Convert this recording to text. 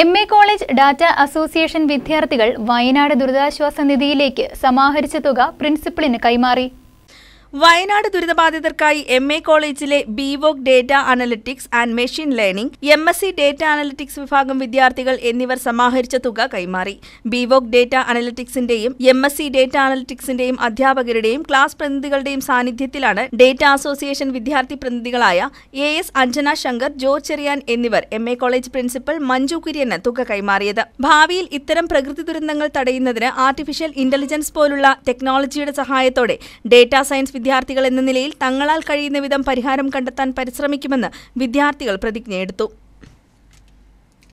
M A college data association വിദ്യാർത്ഥികൾ വയനാട് ദുരിതാശ്വാസ നിധിയിലേക്ക് സമാഹരിച്ച തുക പ്രിൻസിപ്പളിന് കൈമാറി വയനാട് ദുരിതബാധിതർക്കായി എം എ കോളേജിലെ BVoc data analytics and machine learning M S C data analytics വിഭാഗം വിദ്യാർത്ഥികൾ എന്നിവർ സമാഹരിച്ച തുക കൈമാറി ബിവോക് ഡേറ്റ അനലിറ്റിക്സിന്റെയും എം എസ് സി ഡേറ്റ അനലിറ്റിക്സിന്റെയും അധ്യാപകരുടെയും ക്ലാസ് പ്രതിനിധികളുടെയും സാന്നിധ്യത്തിലാണ് ഡേറ്റ അസോസിയേഷൻ വിദ്യാർത്ഥി പ്രതിനിധികളായ A S Anjana Shankar George Cheriyan എന്നിവർ M A college principal Manju കുര്യന് തുക കൈമാറിയത് ഭാവിയിൽ ഇത്തരം പ്രകൃതി ദുരന്തങ്ങൾ തടയുന്നതിന് ആർട്ടിഫിഷ്യൽ ഇന്റലിജൻസ് പോലുള്ള ടെക്നോളജിയുടെ സഹായത്തോടെ ഡേറ്റ സയൻസ് വിദ്യാർത്ഥികൾ എന്ന നിലയിൽ തങ്ങളാൽ കഴിയുന്ന വിധം പരിഹാരം കണ്ടെത്താൻ പരിശ്രമിക്കുമെന്ന് വിദ്യാർത്ഥികൾ പ്രതിജ്ഞയെടുത്തു